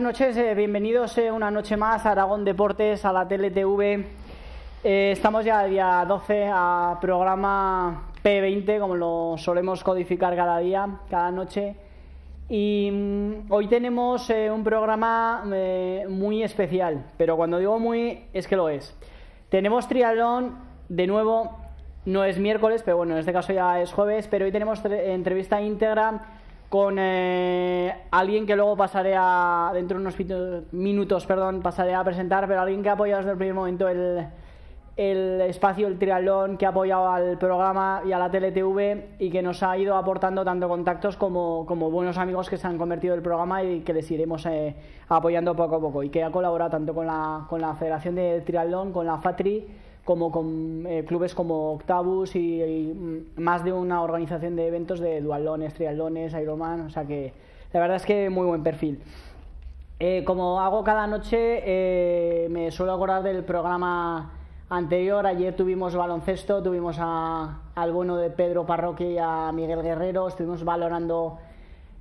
Buenas noches, eh, bienvenidos eh, una noche más a Aragón Deportes, a la TLTV. Eh, estamos ya día 12 a programa P20, como lo solemos codificar cada día, cada noche. Y mm, hoy tenemos un programa muy especial, pero cuando digo muy es que lo es. Tenemos triatlón, de nuevo, no es miércoles, pero bueno, en este caso ya es jueves, pero hoy tenemos entrevista íntegra con eh, alguien que luego pasaré a, dentro de unos minutos, perdón, pasaré a presentar, pero alguien que ha apoyado desde el primer momento el, el espacio, el triatlón, que ha apoyado al programa y a la TLTV y que nos ha ido aportando tanto contactos como, buenos amigos que se han convertido en el programa y que les iremos eh, apoyando poco a poco y que ha colaborado tanto con la, con la Federación de Triatlón, con la FATRI como con eh, clubes como Octavus y, mm, más de una organización de eventos de dualones, trialones, Ironman, o sea que la verdad es que muy buen perfil. Eh, como hago cada noche, eh, me suelo acordar del programa anterior, ayer tuvimos baloncesto, tuvimos al bueno de Pedro Parroquia y a Miguel Guerrero, estuvimos valorando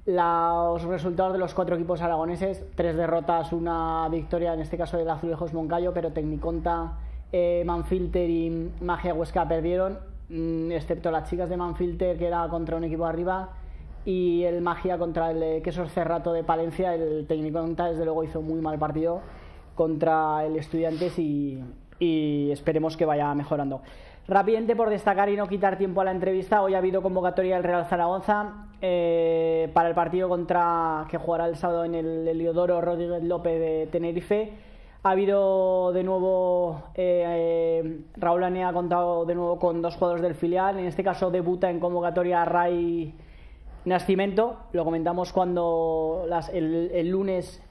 los resultados de los cuatro equipos aragoneses, tres derrotas, una victoria, en este caso del Azulejos Moncayo, pero Tecniconta eh, Manfilter y Magia Huesca perdieron, mm, excepto las chicas de Manfilter, que era contra un equipo arriba, y el Magia contra el Quesos Cerrato de Palencia. El técnico desde luego, hizo muy mal partido contra el Estudiantes y, esperemos que vaya mejorando. Rápidamente, por destacar y no quitar tiempo a la entrevista, hoy ha habido convocatoria del Real Zaragoza eh, para el partido contra que jugará el sábado en el Heliodoro Rodríguez López de Tenerife. Ha habido de nuevo, eh, eh, Raúl Anea ha contado de nuevo con dos jugadores del filial, en este caso debuta en convocatoria Ray Nacimiento. lo comentamos cuando el, lunes,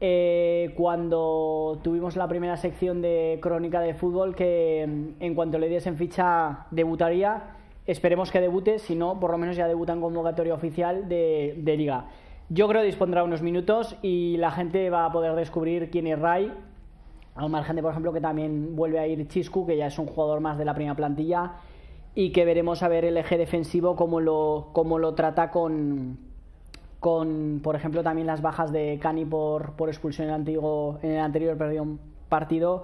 eh, cuando tuvimos la primera sección de crónica de fútbol, que mm, en cuanto le diesen ficha debutaría, esperemos que debute, si no, por lo menos ya debuta en convocatoria oficial de liga. Yo creo que dispondrá unos minutos y la gente va a poder descubrir quién es Ray. Aún más gente, por ejemplo, que también vuelve a ir Chiscu, que ya es un jugador más de la primera plantilla. Y que veremos a ver el eje defensivo cómo lo, cómo lo trata con, con, por ejemplo, también las bajas de Cani por, por expulsión en el, antiguo, en el anterior partido.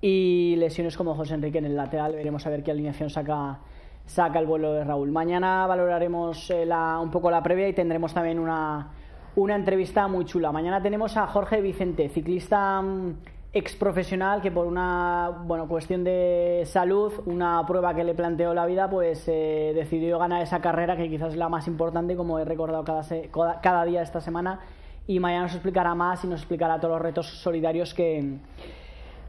Y lesiones como José Enrique en el lateral. Veremos a ver qué alineación saca saca el vuelo de Raúl. Mañana valoraremos eh, un poco la previa y tendremos también una, una entrevista muy chula. Mañana tenemos a Jorge Vicente, ciclista mm, ex profesional que por una bueno, cuestión de salud, una prueba que le planteó la vida, pues eh, decidió ganar esa carrera que quizás es la más importante, como he recordado cada, cada, cada día esta semana. Y mañana nos explicará más y nos explicará todos los retos solidarios que,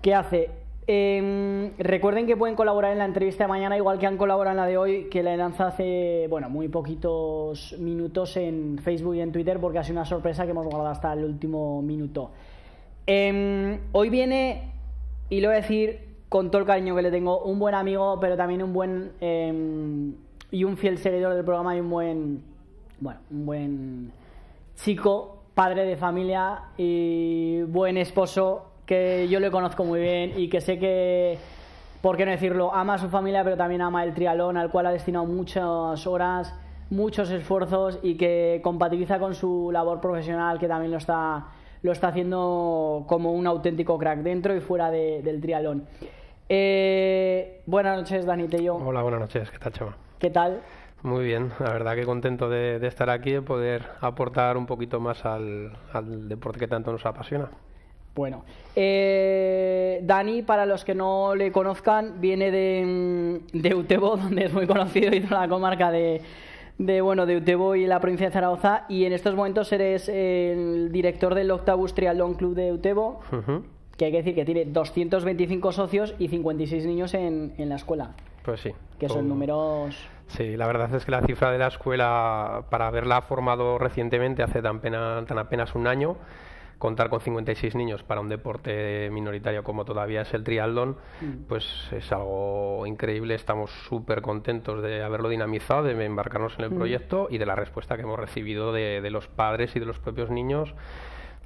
que hace. Em, recuerden que pueden colaborar en la entrevista de mañana, igual que han colaborado en la de hoy, que la he lanzado hace bueno, muy poquitos minutos en Facebook y en Twitter, porque ha sido una sorpresa que hemos guardado hasta el último minuto. Em, hoy viene, y lo voy a decir con todo el cariño que le tengo, un buen amigo, pero también un buen em, y un fiel seguidor del programa y un buen, bueno, un buen chico, padre de familia y buen esposo que yo le conozco muy bien y que sé que, por qué no decirlo, ama a su familia, pero también ama el trialón, al cual ha destinado muchas horas, muchos esfuerzos y que compatibiliza con su labor profesional, que también lo está, lo está haciendo como un auténtico crack dentro y fuera del trialón. Eh, buenas noches, Dani Tello. Hola, buenas noches. ¿Qué tal, Chema? ¿Qué tal? Muy bien, la verdad que contento de, estar aquí y poder aportar un poquito más al, deporte que tanto nos apasiona. Bueno, eh, Dani, para los que no le conozcan, viene de, mm, de, Utebo, donde es muy conocido y toda la comarca de, de, bueno, de Utebo y la provincia de Zaragoza. Y en estos momentos eres el director del Octavus Triathlon Club de Utebo, que hay que decir que tiene 225 socios y 56 niños en, la escuela. Pues sí. Que son números... Sí, la verdad es que la cifra de la escuela, para haberla formado recientemente, hace tan, pena, tan apenas un año, contar con 56 niños para un deporte minoritario como todavía es el triatlón, mm. pues es algo increíble. Estamos súper contentos de haberlo dinamizado, de embarcarnos en el mm. proyecto y de la respuesta que hemos recibido de, los padres y de los propios niños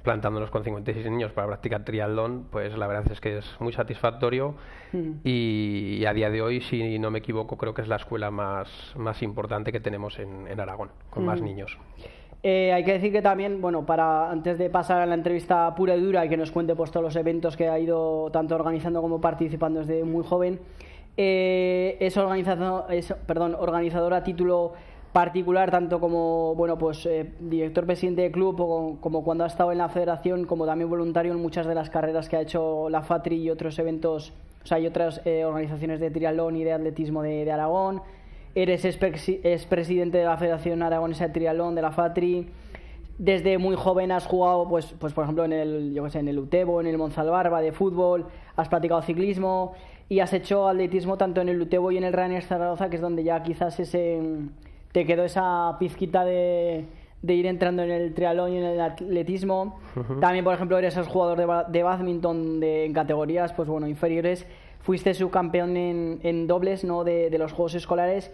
plantándonos con 56 niños para practicar triatlón, pues la verdad es que es muy satisfactorio mm. y, a día de hoy, si no me equivoco, creo que es la escuela más, importante que tenemos en, Aragón, con más niños. Eh, hay que decir que también, bueno, para antes de pasar a la entrevista pura y dura y que nos cuente pues todos los eventos que ha ido tanto organizando como participando desde muy joven, eh, es, perdón, organizador a título particular tanto como bueno pues eh, director presidente de club como, cuando ha estado en la federación como también voluntario en muchas de las carreras que ha hecho la FATRI y otros eventos o sea otras organizaciones de triatlón y de atletismo de Aragón eres expresidente de la Federación Aragonesa de Trialón, de la FATRI, desde muy joven has jugado, pues, pues por ejemplo, en el, yo sé, en el Utebo, en el Monzalbarba de fútbol, has practicado ciclismo y has hecho atletismo tanto en el Utebo y en el Rainer Zaragoza, que es donde ya quizás ese, te quedó esa pizquita de, de ir entrando en el trialón y en el atletismo. También, por ejemplo, eres jugador de, de badminton de, en categorías pues bueno, inferiores fuiste subcampeón en, en dobles ¿no? De, los Juegos Escolares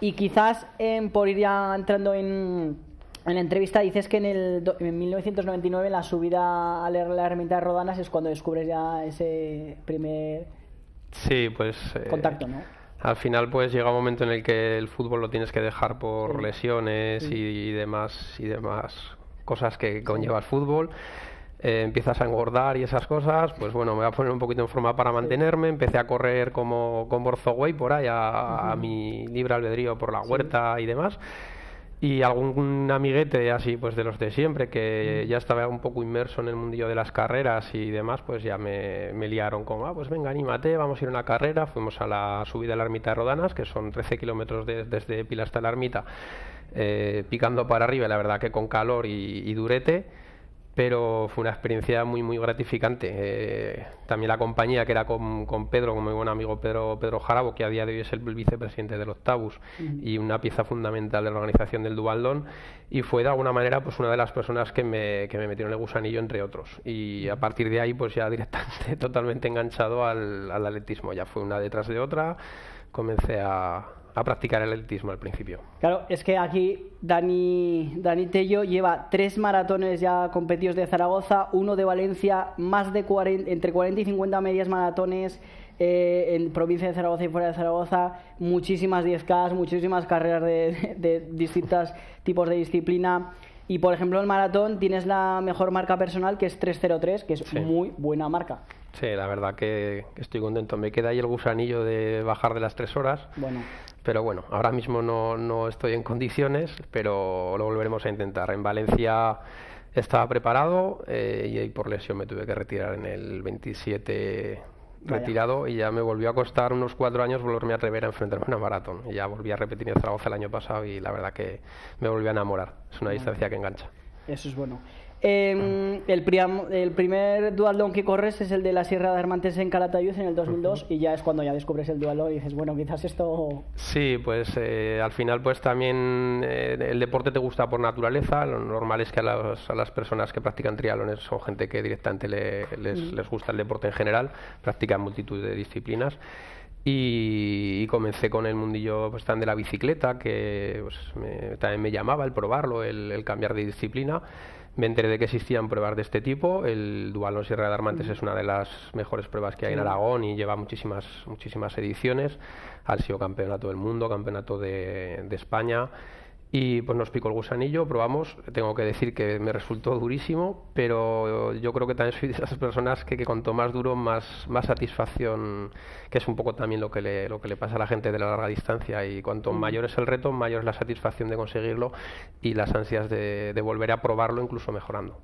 y quizás em, por ir ya entrando en, la entrevista dices que en, el, 1999 en la subida a la herramienta de Rodanas es cuando descubres ya ese primer sí, pues, eh, contacto, ¿no? al final pues llega un momento en el que el fútbol lo tienes que dejar por lesiones y demás y demás cosas que conlleva el fútbol eh, empiezas a engordar y esas cosas, pues bueno, me voy a poner un poquito en forma para mantenerme. Empecé a correr como con Borzoway por ahí, a, mi libre albedrío por la huerta y demás. Y algún amiguete así, pues de los de siempre, que ya estaba un poco inmerso en el mundillo de las carreras y demás, pues ya me, liaron como, ah, pues venga, anímate, vamos a ir a una carrera. Fuimos a la subida de la ermita de Rodanas, que son 13 kilómetros desde Pila hasta la ermita, eh, picando para arriba, la verdad que con calor y durete pero fue una experiencia muy muy gratificante. Eh, también la compañía que era con, con, Pedro, con mi buen amigo Pedro, Pedro Jarabo, que a día de hoy es el vicepresidente del Octavus y una pieza fundamental de la organización del Duvaldón. y fue de alguna manera pues una de las personas que me, que me metieron el gusanillo, entre otros. Y a partir de ahí, pues ya directamente totalmente enganchado al, al atletismo, ya fue una detrás de otra, comencé a, a practicar el elitismo al principio. Claro, es que aquí Dani, Tello lleva tres maratones ya competidos de Zaragoza, uno de Valencia, más de entre 40 y 50 medias maratones. Eh, en provincia de Zaragoza y fuera de Zaragoza, muchísimas 10K, muchísimas carreras de, distintos tipos de disciplina. Y por ejemplo, el maratón tienes la mejor marca personal que es 303, que es muy buena marca. Sí, la verdad que estoy contento. Me queda ahí el gusanillo de bajar de las tres horas. Bueno. Pero bueno, ahora mismo no, no estoy en condiciones, pero lo volveremos a intentar. En Valencia estaba preparado eh, y por lesión me tuve que retirar en el 27 retirado y ya me volvió a costar unos cuatro años volverme a atrever a enfrentarme a una maratón. Y ya volví a repetir mi trabajo el año pasado y la verdad que me volví a enamorar. Es una distancia que engancha. Eso es bueno. Em, el, primer duatlón que corres es el de la Sierra de Armantes en Calatayud en el 2002 y ya es cuando ya descubres el dualón y dices, bueno, quizás esto... Sí, pues eh, al final pues también eh, el deporte te gusta por naturaleza, lo normal es que a, las, personas que practican triatlones son gente que directamente les, gusta el deporte en general, practican multitud de disciplinas y, comencé con el mundillo pues, tan de la bicicleta, que pues, también me llamaba el probarlo, el, el cambiar de disciplina. Me enteré de que existían pruebas de este tipo. El Dualón Sierra de Armantes mm. es una de las mejores pruebas que hay en Aragón y lleva muchísimas, muchísimas ediciones. Ha sido campeonato del mundo, campeonato de España. Y pues nos picó el gusanillo, probamos, tengo que decir que me resultó durísimo, pero yo creo que también soy de esas personas que, cuanto más duro, más, más satisfacción, que es un poco también lo que, le, lo que le pasa a la gente de la larga distancia, y cuanto mayor es el reto, mayor es la satisfacción de conseguirlo y las ansias de, volver a probarlo incluso mejorando.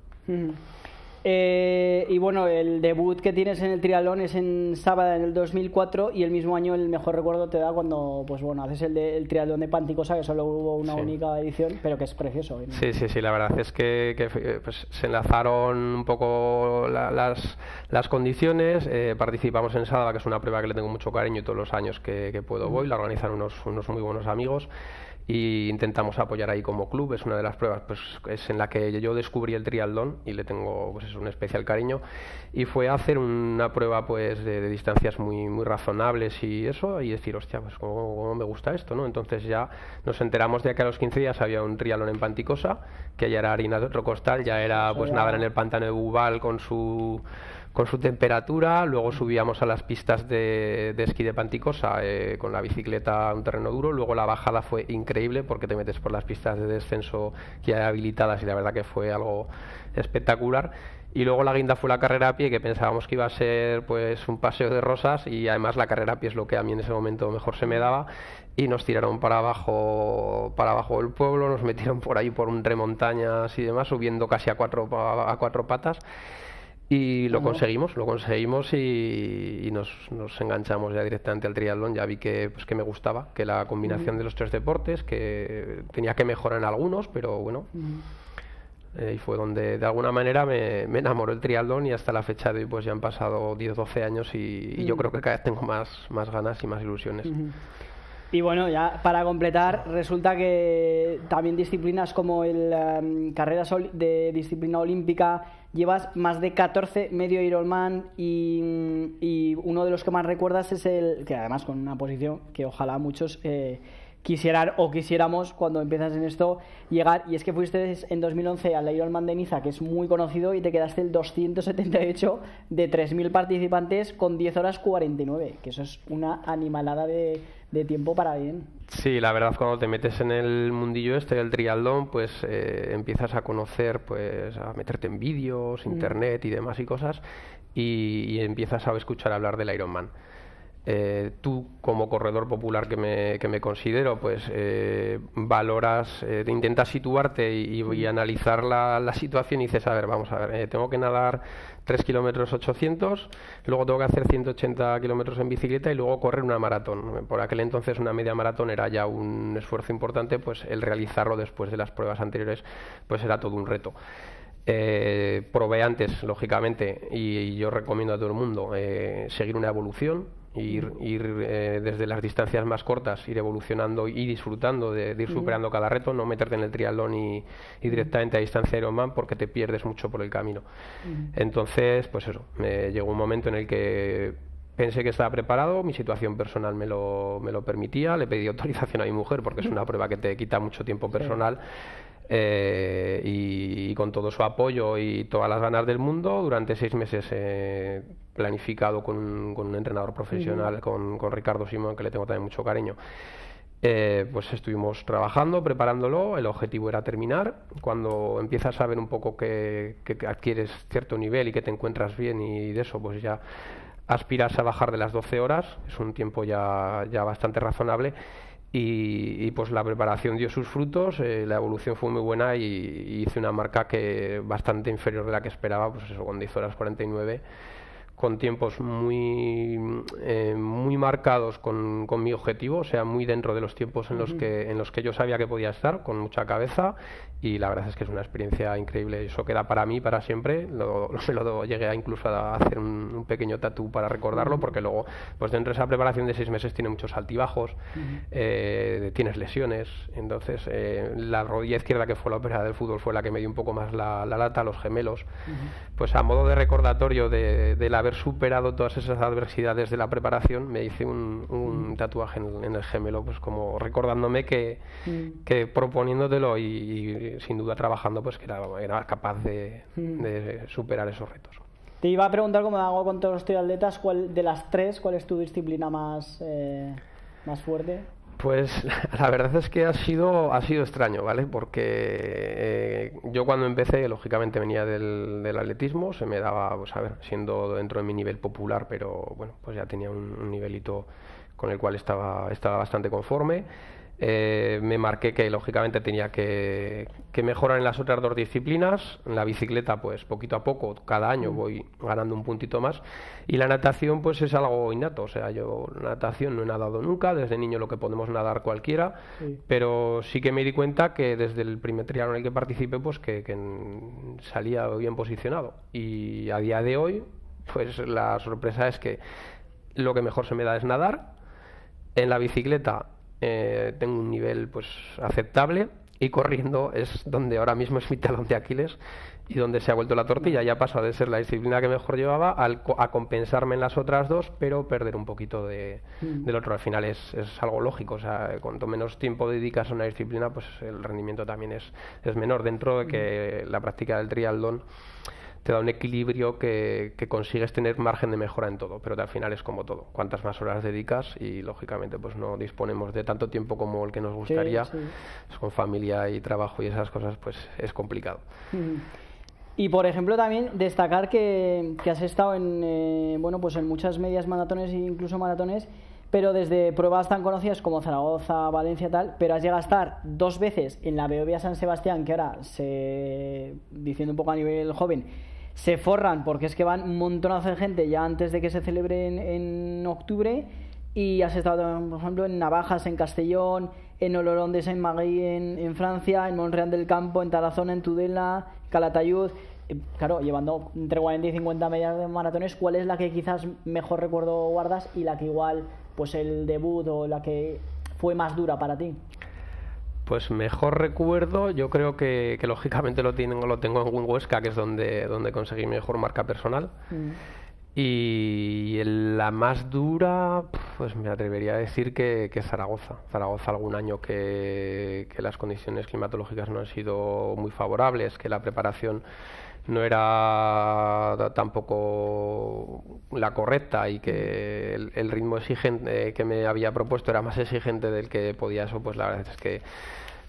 Eh, y bueno, el debut que tienes en el triatlón es en sábado en el 2004 y el mismo año el mejor recuerdo te da cuando, pues bueno, haces el, de, el triatlón de Panticosa, que solo hubo una única edición, pero que es precioso. Sí, sí, sí, la verdad es que, eh, pues, se enlazaron un poco las, las condiciones, eh, participamos en sábado, que es una prueba que le tengo mucho cariño y todos los años que, que puedo voy, la organizan unos, unos muy buenos amigos y intentamos apoyar ahí como club. Es una de las pruebas pues, es en la que yo descubrí el triatlón y le tengo pues, es un especial cariño. Y fue hacer una prueba pues, de, distancias muy, muy razonables y eso, y decir, hostia, pues cómo, me gusta esto, ¿no? Entonces ya nos enteramos de que a los 15 días había un triatlón en Panticosa, que ya era harina de otro costal, ya era pues nadar en el pantano de Bubal con su con su temperatura, luego subíamos a las pistas de, esquí de Panticosa eh, con la bicicleta a un terreno duro, luego la bajada fue increíble porque te metes por las pistas de descenso que hay habilitadas y la verdad que fue algo espectacular. Y luego la guinda fue la carrera a pie, que pensábamos que iba a ser pues un paseo de rosas y además la carrera a pie es lo que a mí en ese momento mejor se me daba y nos tiraron para abajo para abajo del pueblo, nos metieron por ahí por un remontañas y demás, subiendo casi a cuatro, a cuatro patas y lo conseguimos, lo conseguimos y, nos, nos, enganchamos ya directamente al triatlón. Ya vi que, pues, que me gustaba, que la combinación de los tres deportes, que tenía que mejorar en algunos, pero bueno. Eh, y fue donde de alguna manera me, me, enamoró el triatlón y hasta la fecha de hoy pues ya han pasado 10, 12 años y, yo creo que cada vez tengo más, más ganas y más ilusiones. Y bueno, ya para completar, resulta que también disciplinas como el em, carrera de disciplina olímpica, llevas más de 14 medio Ironman y, mm, y uno de los que más recuerdas es el, que además con una posición que ojalá muchos... Eh, quisieran o quisiéramos cuando empiezas en esto llegar. Y es que fuiste en 2011 al Ironman de Niza, que es muy conocido, y te quedaste el 278 de 3.000 participantes con 10 horas 49, que eso es una animalada de, tiempo para bien. Sí, la verdad, cuando te metes en el mundillo este del triatlón, pues eh, empiezas a conocer, pues a meterte en vídeos, mm. internet y demás y cosas, y empiezas a escuchar hablar del Ironman. Eh, tú como corredor popular que me, considero, pues eh, valoras, eh, intentas situarte y, analizar la, situación y dices, a ver, vamos a ver, eh, tengo que nadar 3 kilómetros 800, luego tengo que hacer 180 kilómetros en bicicleta y luego correr una maratón. Por aquel entonces una media maratón era ya un esfuerzo importante, pues el realizarlo después de las pruebas anteriores pues era todo un reto. probé antes, lógicamente, y, yo recomiendo a todo el mundo seguir una evolución, ir, uh. eh, desde las distancias más cortas, ir evolucionando y disfrutando de, ir superando cada reto, no meterte en el triatlón y, directamente a distancia Ironman porque te pierdes mucho por el camino. Entonces, pues eso, me llegó un momento en el que pensé que estaba preparado, mi situación personal me lo, me lo permitía, le pedí autorización a mi mujer porque es una prueba que te quita mucho tiempo personal. Eh, y, con todo su apoyo y todas las ganas del mundo, durante seis meses eh, planificado con un, entrenador profesional, con, Ricardo Simón, que le tengo también mucho cariño. Eh, pues estuvimos trabajando, preparándolo, el objetivo era terminar. Cuando empiezas a ver un poco que, adquieres cierto nivel y que te encuentras bien y de eso, pues ya aspiras a bajar de las 12 horas, es un tiempo ya, bastante razonable. Y, pues la preparación dio sus frutos, eh, la evolución fue muy buena y, hice una marca que bastante inferior de la que esperaba, pues eso, con 10 horas 49 con tiempos muy, eh, muy marcados con, con, mi objetivo, o sea, muy dentro de los tiempos en los, que, en los que yo sabía que podía estar, con mucha cabeza y la verdad es que es una experiencia increíble. Eso queda para mí para siempre. Lo, llegué incluso a hacer un, pequeño tatú para recordarlo, porque luego, pues dentro de esa preparación de seis meses tiene muchos altibajos, eh, tienes lesiones. Entonces, eh, la rodilla izquierda que fue la operada del fútbol fue la que me dio un poco más la, la lata, los gemelos. Pues a modo de recordatorio del haber superado todas esas adversidades de la preparación, me hice un, tatuaje en, el gemelo, pues como recordándome que, que proponiéndotelo y sin duda trabajando pues que era, era capaz hmm. de, superar esos retos. Te iba a preguntar, como hago con todos los atletas ¿cuál de las tres, cuál es tu disciplina más, eh, más fuerte? Pues la verdad es que ha sido, ha sido extraño, ¿vale? Porque eh, yo cuando empecé, lógicamente venía del, atletismo, se me daba, pues a ver, siendo dentro de mi nivel popular, pero bueno, pues ya tenía un, nivelito con el cual estaba, estaba bastante conforme. Eh, me marqué que lógicamente tenía que, que, mejorar en las otras dos disciplinas. En la bicicleta, pues poquito a poco, cada año mm. voy ganando un puntito más. Y la natación, pues es algo innato. O sea, yo natación no he nadado nunca, desde niño lo que podemos nadar cualquiera, pero sí que me di cuenta que desde el primer triatlón en el que participé, pues que salía bien posicionado. Y a día de hoy, pues la sorpresa es que lo que mejor se me da es nadar. En la bicicleta eh, tengo un nivel pues aceptable y corriendo es donde ahora mismo es mi talón de Aquiles y donde se ha vuelto la tortilla. Ya pasa de ser la disciplina que mejor llevaba a compensarme en las otras dos, pero perder un poquito de, mm. del otro. Al final es, algo lógico. O sea, cuanto menos tiempo dedicas a una disciplina, pues el rendimiento también es, menor. Dentro de que la práctica del triatlón te da un equilibrio que, consigues tener margen de mejora en todo, pero al final es como todo. Cuantas más horas dedicas y lógicamente pues no disponemos de tanto tiempo como el que nos gustaría, pues, con familia y trabajo y esas cosas pues es complicado. Mm. Y por ejemplo también destacar que, has estado en eh, bueno pues en muchas medias maratones e incluso maratones, pero desde pruebas tan conocidas como Zaragoza, Valencia tal, pero has llegado a estar dos veces en la Beovia San Sebastián, que ahora se diciendo un poco a nivel joven, se forran porque es que van un montonazo de gente ya antes de que se celebre en, octubre y has estado, por ejemplo, en Navajas, en Castellón, en Olorón de Saint marie en, Francia, en Monreal del Campo, en Tarazona, en Tudela, Calatayud. Eh, claro, llevando entre 40 y 50 medias de maratones, ¿cuál es la que quizás mejor recuerdo guardas y la que igual, pues el debut o la que fue más dura para ti? Pues mejor recuerdo, yo creo que, lógicamente lo, tienen, lo tengo en Huesca, que es donde, donde conseguí mi mejor marca personal. Mm. Y la más dura, pues me atrevería a decir que, Zaragoza. Zaragoza algún año que, las condiciones climatológicas no han sido muy favorables, que la preparación no era tampoco la correcta y que el, ritmo exigente eh, que me había propuesto era más exigente del que podía eso, pues la verdad es que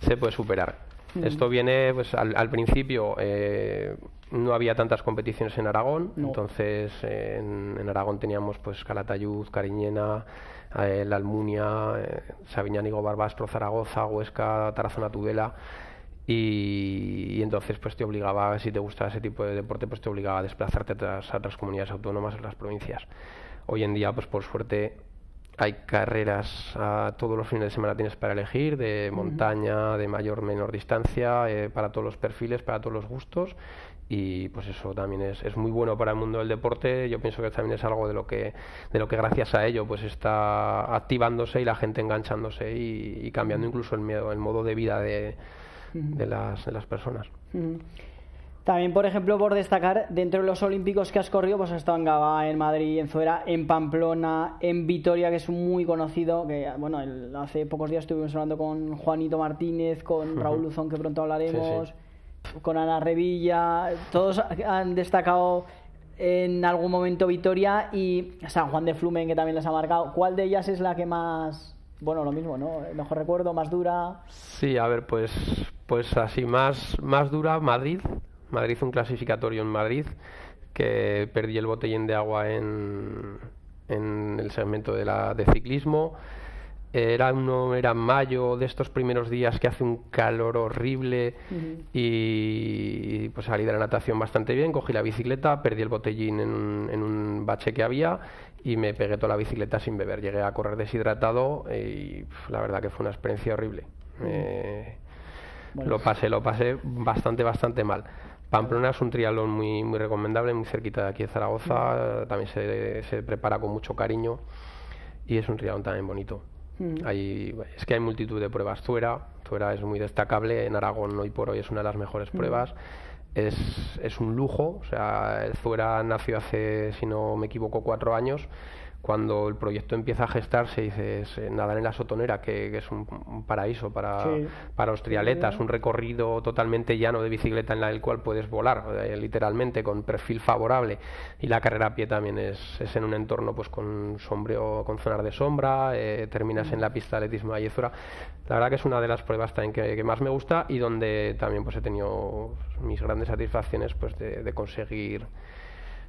se puede superar. Esto viene, pues al, principio eh, no había tantas competiciones en Aragón, entonces eh, en, Aragón teníamos pues Calatayud, Cariñena, La Almunia, Sabiñánigo, Barbastro, Zaragoza, Huesca, Tarazona, Tudela y, entonces pues te obligaba, si te gustaba ese tipo de deporte, pues te obligaba a desplazarte a otras, comunidades autónomas, a las provincias. Hoy en día, pues por suerte, hay carreras a ah, todos los fines de semana tienes para elegir, de montaña, de mayor o menor distancia, eh, para todos los perfiles, para todos los gustos. Y pues eso también es, es, muy bueno para el mundo del deporte. Yo pienso que también es algo de lo que, de lo que gracias a ello pues está activándose y la gente enganchándose y, y cambiando incluso el miedo, el modo de vida de, de, las, de las personas. También, por ejemplo, por destacar, dentro de los olímpicos que has corrido, pues has estado en Gabá, en Madrid, en Zuera, en Pamplona, en Vitoria, que es muy conocido, que bueno, hace pocos días estuvimos hablando con Juanito Martínez, con Raúl Luzón, que pronto hablaremos, con Ana Revilla, todos han destacado en algún momento Vitoria y San Juan de Flumen, que también les ha marcado. ¿Cuál de ellas es la que más bueno, lo mismo, ¿no? Mejor recuerdo, más dura. Sí, a ver, pues, pues así, más, más dura, Madrid. Madrid, un clasificatorio en Madrid, que perdí el botellín de agua en, en el segmento de, la, de ciclismo. Era, uno, era mayo de estos primeros días que hace un calor horrible y, pues salí de la natación bastante bien, cogí la bicicleta, perdí el botellín en un, bache que había y me pegué toda la bicicleta sin beber. Llegué a correr deshidratado y la verdad que fue una experiencia horrible. Lo pasé, lo pasé bastante, bastante mal. Pamplona es un triatlón muy, muy recomendable, muy cerquita de aquí de Zaragoza, mm. también se, se, prepara con mucho cariño y es un triatlón también bonito. Mm. es que hay multitud de pruebas. Zuera, es muy destacable, en Aragón hoy por hoy es una de las mejores mm. pruebas. Es, es, un lujo, o sea, Zuera nació hace, si no me equivoco, cuatro años cuando el proyecto empieza a gestarse dices eh, nadar en la sotonera, que, es un, paraíso para, para los trialetas, un recorrido totalmente llano de bicicleta en la cual puedes volar, eh, literalmente, con perfil favorable. Y la carrera a pie también es, es en un entorno pues con sombreo, con zonas de sombra, eh, terminas en la pista de atletismo de Ayezura. La verdad que es una de las pruebas también que, más me gusta y donde también pues he tenido mis grandes satisfacciones pues de, de conseguir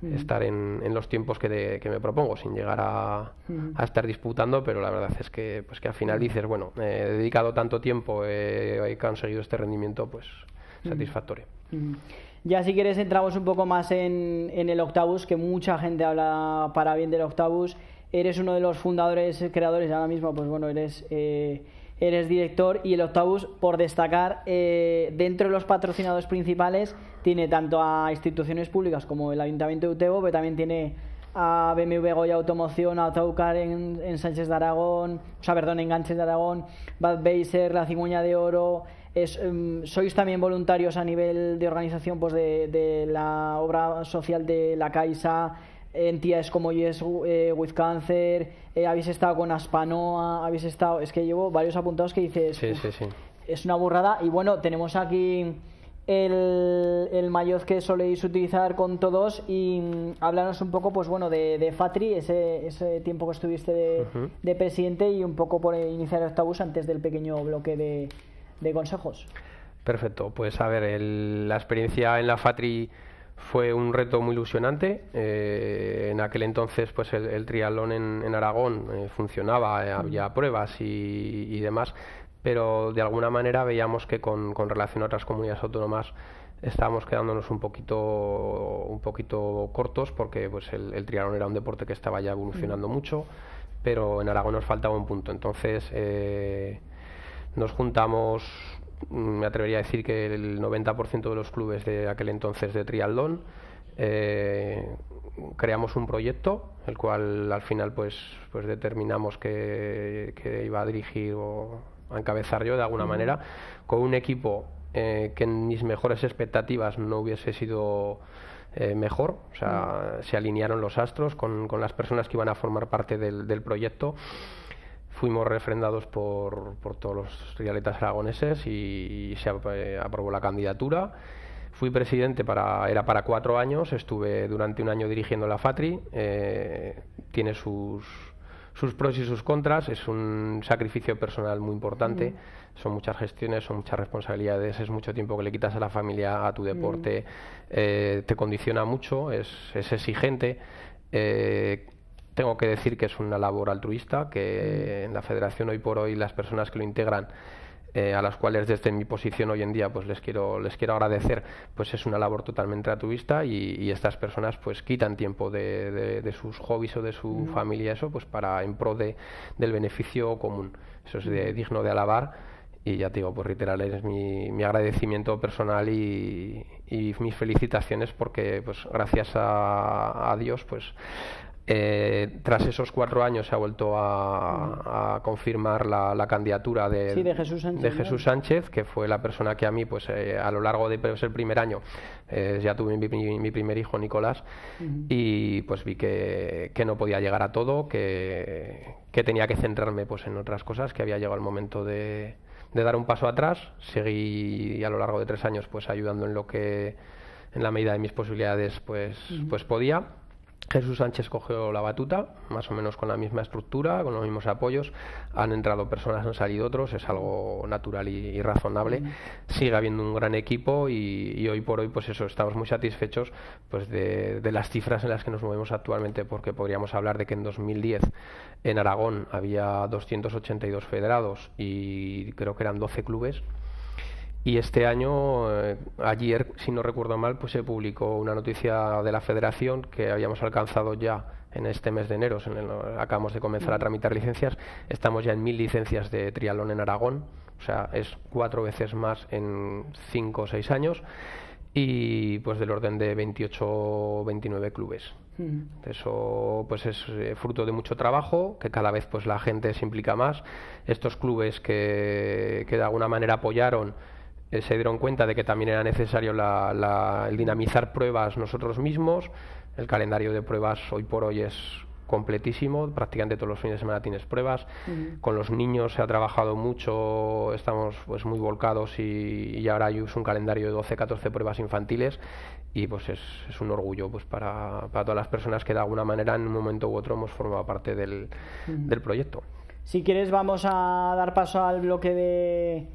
Mm. estar en, en, los tiempos que, me propongo, sin llegar a, mm. a, estar disputando, pero la verdad es que, pues que al final dices, bueno, eh, he dedicado tanto tiempo, y eh, he conseguido este rendimiento, pues mm. satisfactorio. Ya si quieres entramos un poco más en, en, el Octavus, que mucha gente habla para bien del Octavus. Eres uno de los fundadores, creadores, ahora mismo pues bueno, eres eh, eres director y el Octavus, por destacar, eh, dentro de los patrocinados principales tiene tanto a instituciones públicas como el Ayuntamiento de Utebo, pero también tiene a BMW Goya Automoción, a Autocar en, en, Sánchez de Aragón, o sea, perdón, en Ganches de Aragón, Bad Baser, La Cigüeña de Oro. Em, sois también voluntarios a nivel de organización pues de, de la obra social de la Caixa, entidades como Yes eh, With Cancer, eh, habéis estado con Aspanoa, habéis estado... Es que llevo varios apuntados que dices... Es una burrada. Y bueno, tenemos aquí el, el que soléis utilizar con todos y mm, háblanos un poco, pues bueno, de, de Fatri, ese, tiempo que estuviste de, presidente y un poco por iniciar tabús antes del pequeño bloque de, de consejos. Perfecto, pues a ver, la experiencia en la Fatri fue un reto muy ilusionante. Eh, en aquel entonces, pues el, el triatlón en, Aragón eh, funcionaba, eh, había pruebas y, demás, pero de alguna manera veíamos que con, relación a otras comunidades autónomas estábamos quedándonos un poquito, un poquito cortos porque pues el, trialón triatlón era un deporte que estaba ya evolucionando mucho, pero en Aragón nos faltaba un punto. Entonces nos juntamos Mm, me atrevería a decir que el 90% de los clubes de aquel entonces de Trialdón eh, creamos un proyecto, el cual al final pues, pues determinamos que, iba a dirigir o a encabezar yo de alguna manera, con un equipo eh, que en mis mejores expectativas no hubiese sido eh, mejor, o sea, se alinearon los astros con, con, las personas que iban a formar parte del, del proyecto fuimos refrendados por, todos los trialetas aragoneses y, se eh, aprobó la candidatura. Fui presidente, para, era para cuatro años, estuve durante un año dirigiendo la FATRI, eh, tiene sus, sus pros y sus contras, es un sacrificio personal muy importante, mm. son muchas gestiones, son muchas responsabilidades, es mucho tiempo que le quitas a la familia, a tu mm. deporte, eh, te condiciona mucho, es, exigente. Tengo que decir que es una labor altruista, que mm. en la federación hoy por hoy las personas que lo integran eh, a las cuales desde mi posición hoy en día pues les quiero les quiero agradecer pues es una labor totalmente altruista y, estas personas pues quitan tiempo de, sus hobbies o de su mm. familia eso pues para en pro de, del beneficio común eso es mm. digno de alabar y ya te digo pues reiterarles mi, mi agradecimiento personal y, mis felicitaciones porque pues gracias a, a Dios pues eh, tras esos cuatro años se ha vuelto a, confirmar la, candidatura de, Jesús Sánchez, que fue la persona que a mí, pues eh, a lo largo de pues, el primer año, eh, ya tuve mi, primer hijo Nicolás y pues vi que, no podía llegar a todo, que, tenía que centrarme pues en otras cosas, que había llegado el momento de, dar un paso atrás. Seguí a lo largo de tres años pues ayudando en lo que, en la medida de mis posibilidades, pues, pues podía Jesús Sánchez cogió la batuta, más o menos con la misma estructura, con los mismos apoyos. Han entrado personas, han salido otros, es algo natural y, razonable. Sigue habiendo un gran equipo y, hoy por hoy, pues eso, estamos muy satisfechos pues de, de, las cifras en las que nos movemos actualmente, porque podríamos hablar de que en 2010 en Aragón había 282 federados y creo que eran 12 clubes. Y este año, eh, ayer, si no recuerdo mal, pues se publicó una noticia de la Federación que habíamos alcanzado ya en este mes de enero, acabamos de comenzar a mm. tramitar licencias, estamos ya en mil licencias de triatlón en Aragón, o sea, es cuatro veces más en cinco o seis años y pues del orden de 28 o 29 clubes. Mm. Eso pues es eh, fruto de mucho trabajo, que cada vez pues la gente se implica más. Estos clubes que, que de alguna manera apoyaron eh, se dieron cuenta de que también era necesario la, el dinamizar pruebas nosotros mismos. El calendario de pruebas hoy por hoy es completísimo, prácticamente todos los fines de semana tienes pruebas. Con los niños se ha trabajado mucho, estamos pues muy volcados y, ahora hay un calendario de 12, 14 pruebas infantiles y pues es, un orgullo pues para, todas las personas que de alguna manera en un momento u otro hemos formado parte del, del proyecto. Si quieres vamos a dar paso al bloque de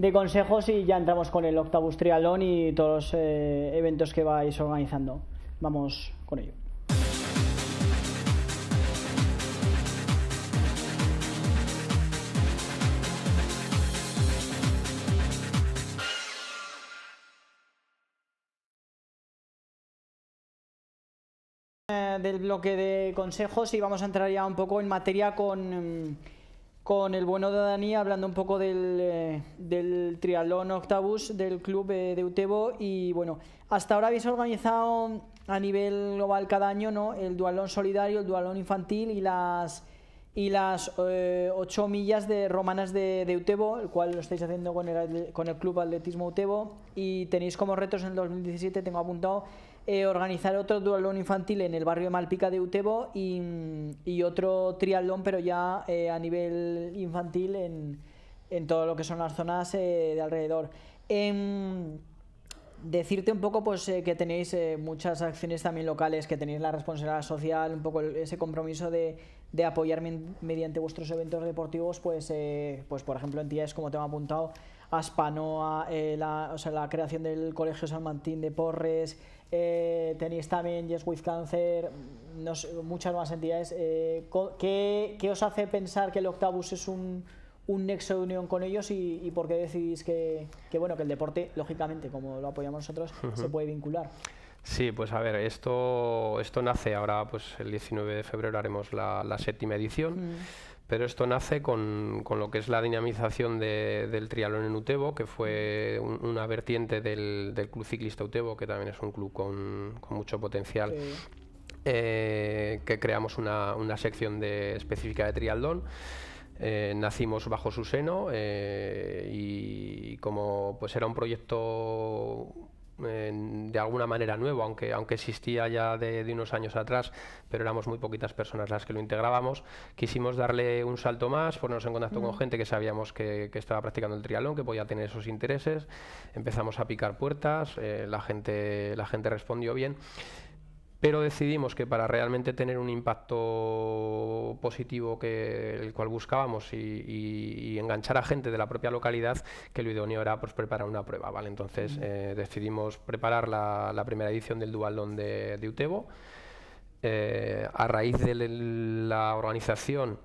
de consejos y ya entramos con el Octavus Trialón y todos los eh, eventos que vais organizando. Vamos con ello. Eh, del bloque de consejos y vamos a entrar ya un poco en materia con mm, con el bueno de Dani hablando un poco del, eh, triatlón Octavus del club eh, de Utebo y bueno, hasta ahora habéis organizado a nivel global cada año ¿no? el dualón solidario, el dualón infantil y las y las eh, millas de romanas de, Utebo, el cual lo estáis haciendo con el, con el club atletismo Utebo y tenéis como retos en el 2017, tengo apuntado eh, organizar otro dualón infantil en el barrio Malpica de Utebo y, otro triatlón, pero ya eh, a nivel infantil en, en, todo lo que son las zonas eh, de alrededor. Em, decirte un poco pues que tenéis muchas acciones también locales, que tenéis la responsabilidad social, un poco ese compromiso de, de apoyar mediante vuestros eventos deportivos, pues, pues por ejemplo en entidades como te he apuntado, a la, la creación del Colegio San Martín de Porres, eh, tenéis también Yes With Cancer, muchas más entidades. Eh, ¿qué, ¿qué, os hace pensar que el Octavus es un, un nexo de unión con ellos y, por qué decidís que, que, bueno, que el deporte, lógicamente, como lo apoyamos nosotros, se puede vincular? Sí, pues a ver, esto, esto nace ahora, pues el 19 de febrero haremos la, séptima edición. Mm. Pero esto nace con, lo que es la dinamización del triatlón en Utebo, que fue una vertiente del, Club Ciclista Utebo, que también es un club con, mucho potencial. Eh, que creamos una, sección de, específica de triatlón. Eh, nacimos bajo su seno eh, y, como pues era un proyecto de alguna manera nuevo, aunque, aunque existía ya de, unos años atrás, pero éramos muy poquitas personas las que lo integrábamos. Quisimos darle un salto más, ponernos en contacto con mm. gente que sabíamos que, estaba practicando el triatlón, que podía tener esos intereses. Empezamos a picar puertas, eh, la, gente, la gente respondió bien pero decidimos que para realmente tener un impacto positivo que el cual buscábamos y, enganchar a gente de la propia localidad, que lo idóneo era pues, preparar una prueba. ¿vale? Entonces eh, decidimos preparar la, primera edición del Dualdón de, de Utebo. Eh, a raíz de la organización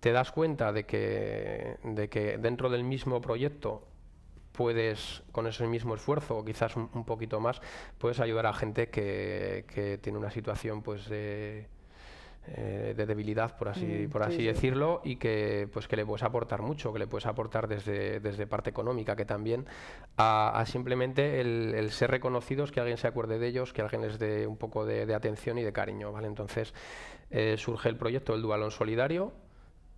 te das cuenta de de que dentro del mismo proyecto puedes, con ese mismo esfuerzo o quizás un, poquito más, puedes ayudar a gente que, tiene una situación pues de, eh, debilidad, por así, mm, por así decirlo, y que, pues, que le puedes aportar mucho, que le puedes aportar desde, desde parte económica, que también a, simplemente el, ser reconocidos, que alguien se acuerde de ellos, que alguien les dé un poco de, atención y de cariño. ¿vale? Entonces eh, surge el proyecto el Dualón Solidario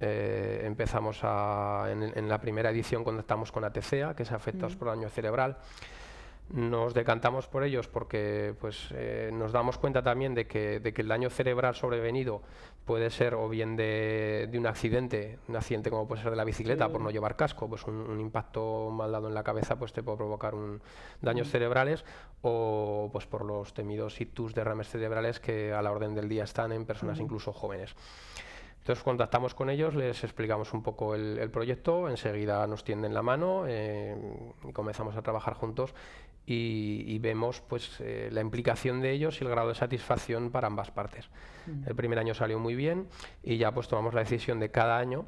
eh, empezamos a, en, la primera edición contactamos con ATCA, que es afectados mm. por daño cerebral. Nos decantamos por ellos porque pues, eh, nos damos cuenta también de que, el daño cerebral sobrevenido puede ser o bien de, un accidente, un accidente como puede ser de la bicicleta por no llevar casco, pues un, impacto mal dado en la cabeza pues te puede provocar un, daños mm. cerebrales o pues por los temidos ictus derrames cerebrales que a la orden del día están en personas mm. incluso jóvenes. Entonces contactamos con ellos, les explicamos un poco el, proyecto, enseguida nos tienden la mano eh, y comenzamos a trabajar juntos y, vemos pues eh, la implicación de ellos y el grado de satisfacción para ambas partes. El primer año salió muy bien y ya pues tomamos la decisión de cada año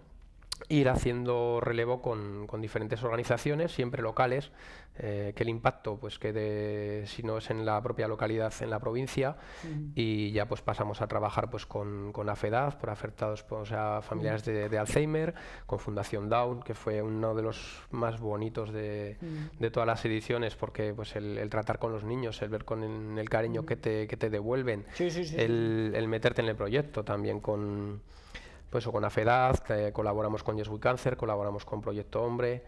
ir haciendo relevo con, con, diferentes organizaciones, siempre locales, eh, que el impacto pues quede, si no es en la propia localidad, en la provincia, y ya pues pasamos a trabajar pues con, con AFEDAF, por afectados pues, o sea, a familiares de, de, Alzheimer, con Fundación Down, que fue uno de los más bonitos de, de todas las ediciones, porque pues el, tratar con los niños, el ver con el, cariño que, te, que te devuelven, El, el meterte en el proyecto también con eso con AFEDAZ, colaboramos con Yes We Cancer, colaboramos con Proyecto Hombre,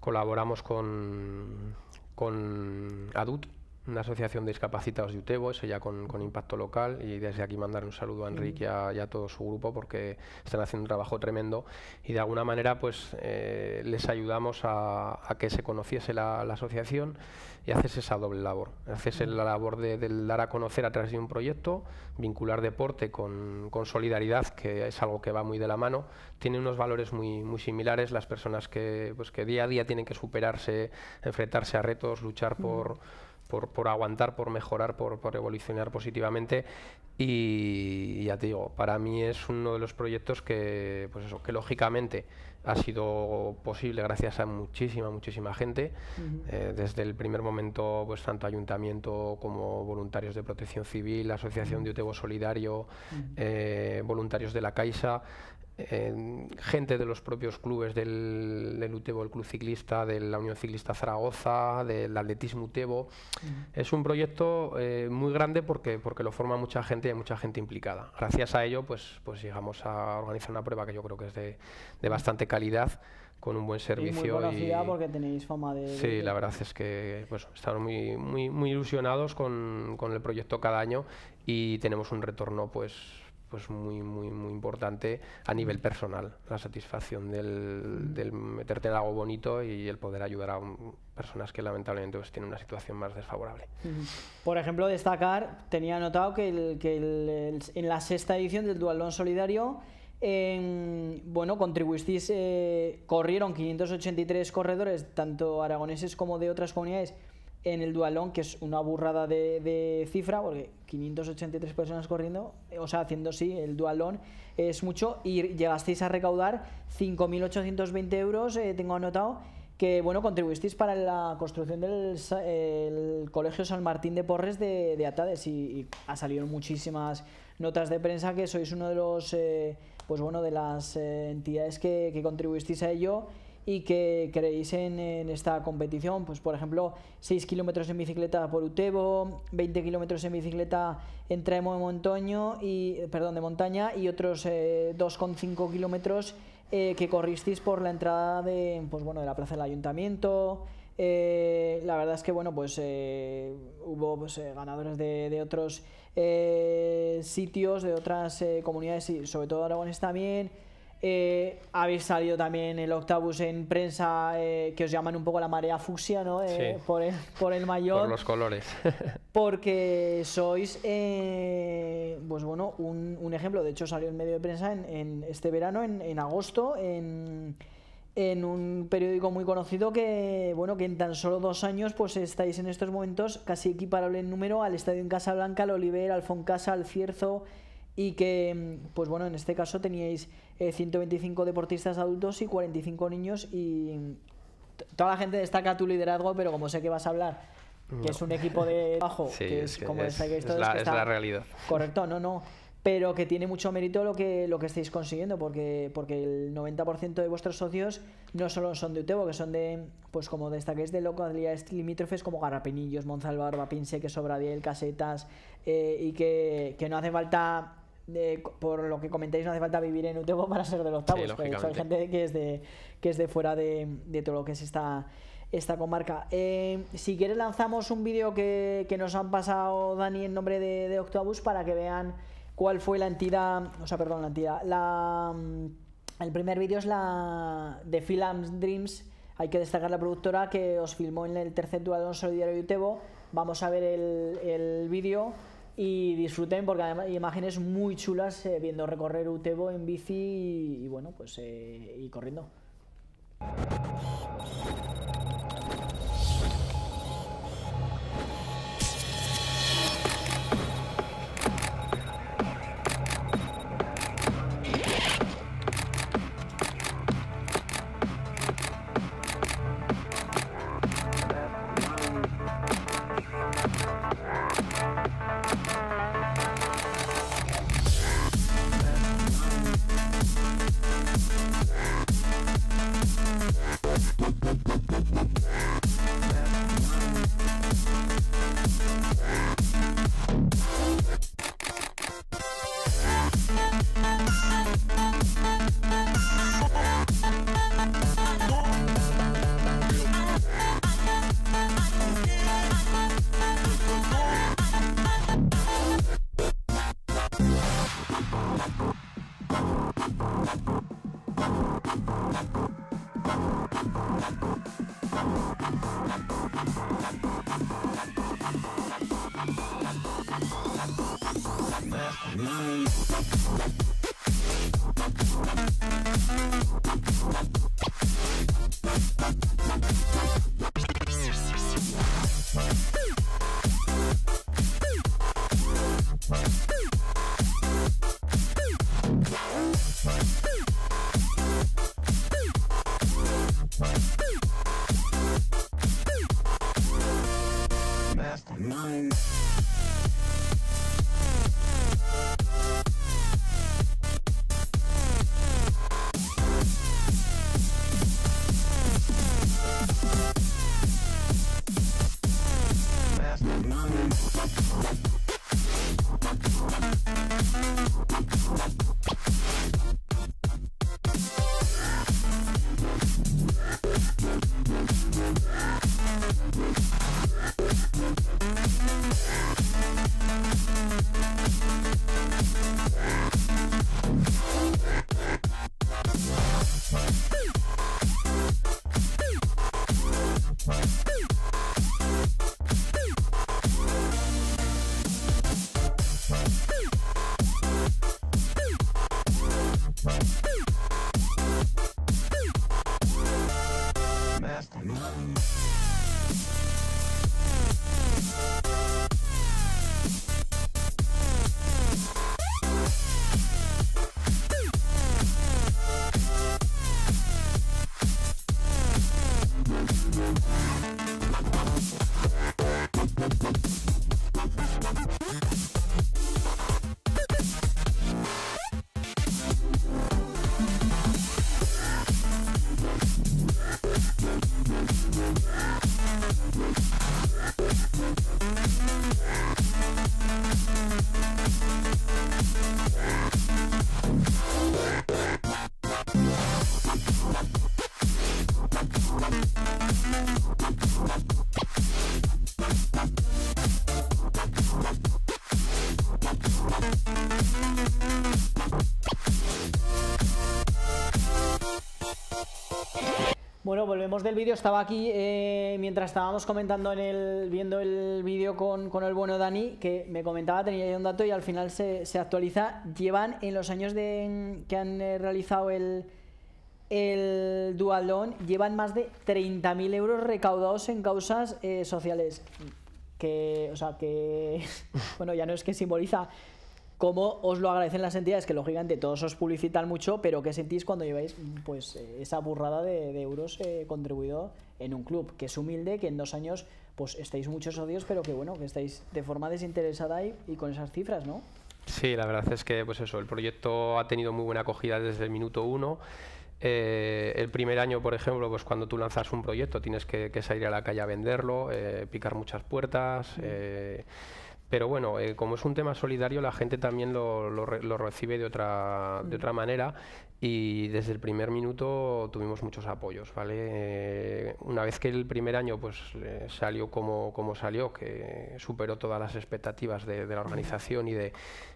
colaboramos con, con ADUT, una asociación de discapacitados de Utebo, eso ya con, impacto local, y desde aquí mandar un saludo a Enrique y a, todo su grupo porque están haciendo un trabajo tremendo y de alguna manera pues eh, les ayudamos a, que se conociese la, asociación y haces esa doble labor, haces la labor de, dar a conocer a través de un proyecto, vincular deporte con, solidaridad, que es algo que va muy de la mano, tiene unos valores muy, similares las personas que, pues, que día a día tienen que superarse, enfrentarse a retos, luchar por por, por aguantar, por mejorar, por, por evolucionar positivamente y ya te digo, para mí es uno de los proyectos que, pues eso, que lógicamente ha sido posible gracias a muchísima, muchísima gente. Eh, desde el primer momento, pues tanto ayuntamiento como voluntarios de protección civil, asociación de Utebo Solidario, eh, voluntarios de la Caixa, eh, gente de los propios clubes del, del, Utebo, el Club Ciclista, de la Unión Ciclista Zaragoza, del Atletismo Utebo. Es un proyecto muy grande porque, porque lo forma mucha gente hay mucha gente implicada. Gracias a ello, pues, pues llegamos a organizar una prueba que yo creo que es de, bastante calidad, con un buen servicio. Y Sí, la verdad es que pues, estamos muy, muy, muy ilusionados con, con el proyecto cada año y tenemos un retorno pues pues muy, muy, muy importante a nivel mm. personal, la satisfacción mm. del, meterte en algo bonito y el poder ayudar a personas que lamentablemente pues, tienen una situación más desfavorable. Por ejemplo, destacar, tenía notado que, el, en la sexta edición del Dualón Solidario, bueno, contribuisteis, eh, corrieron 583 corredores, tanto aragoneses como de otras comunidades, en el Dualón, que es una burrada de cifra, porque 583 personas corriendo, o sea, haciendo sí, el dualón es mucho y llegasteis a recaudar 5.820 euros, eh, tengo anotado, que bueno, contribuisteis para la construcción del Colegio San Martín de Porres de, Atades y, ha salido muchísimas notas de prensa que sois uno de los, eh, pues bueno, de las eh, entidades que contribuisteis a ello y que creéis en, esta competición. Pues por ejemplo, 6 kilómetros en bicicleta por Utebo, 20 kilómetros en bicicleta en Tremo de Montoño y, perdón, de montaña y otros 2,5 eh, kilómetros eh, que corristeis por la entrada de, pues, bueno, de la plaza del ayuntamiento. Eh, la verdad es que bueno, pues hubo pues, ganadores de, de otros sitios, de otras comunidades, y sobre todo Aragones también. Eh, habéis salido también el Octavus en prensa eh, que os llaman un poco la marea fucsia, ¿no? Eh, por, el, mayor. Por los colores. porque sois, pues bueno, un, ejemplo. De hecho, salió en medio de prensa en, este verano, en, agosto, en, un periódico muy conocido que, bueno, que en tan solo dos años, pues estáis en estos momentos casi equiparable en número al Estadio en Casablanca, al Oliver, al Foncasa, al Fierzo y que, pues bueno, en este caso teníais 125 eh, deportistas adultos y 45 niños y toda la gente destaca tu liderazgo, pero como sé que vas a hablar que es un equipo de trabajo es, la, realidad. Correcto, no, no pero que tiene mucho mérito lo que, lo que estáis consiguiendo, porque, porque el 90% de vuestros socios no solo son de Utebo, que son de, pues como destaquéis, de localidades limítrofes como Garrapinillos, Monzalbarba, Pinseque, que Sobradiel, Casetas, eh, y que, que, no hace falta por lo que comentáis, no hace falta vivir en Utebo para ser de los hay gente que es de, que es de fuera de, de todo lo que es esta, esta comarca. Eh, si quieres, lanzamos un vídeo que, nos han pasado Dani en nombre de, de Octobus para que vean cuál fue la entidad, o sea, perdón, la entidad. Mm, el primer vídeo es la de Philams Dreams. Hay que destacar la productora que os filmó en el tercer dualón solidario de Utebo. Vamos a ver el, el vídeo y disfruten porque además hay imágenes muy chulas eh, viendo recorrer Utebo en bici y, bueno, pues eh, y corriendo. Nine. Bueno, volvemos del vídeo. Estaba aquí eh, mientras estábamos comentando en el. viendo el vídeo con, el bueno Dani, que me comentaba, tenía ahí un dato y al final se, se actualiza. Llevan en los años de, que han eh, realizado el, el Dualón llevan más de 30.000 euros recaudados en causas eh, sociales. Que, o sea, que, bueno, ya no es que simboliza cómo os lo agradecen las entidades, que lógicamente todos os publicitan mucho, pero ¿qué sentís cuando lleváis pues eh, esa burrada de, euros eh, contribuido en un club que es humilde, que en dos años pues estáis muchos odios, pero que bueno, que estáis de forma desinteresada y, y con esas cifras, ¿no? Sí, la verdad es que pues eso, el proyecto ha tenido muy buena acogida desde el minuto uno. Eh, el primer año, por ejemplo, pues cuando tú lanzas un proyecto tienes que, salir a la calle a venderlo, eh, picar muchas puertas. Eh, pero bueno, como es un tema solidario, la gente también lo, lo, recibe de otra, de otra mm. manera y desde el primer minuto tuvimos muchos apoyos, ¿vale? una vez que el primer año pues, salió como, como salió, que superó todas las expectativas de, la organización y, de,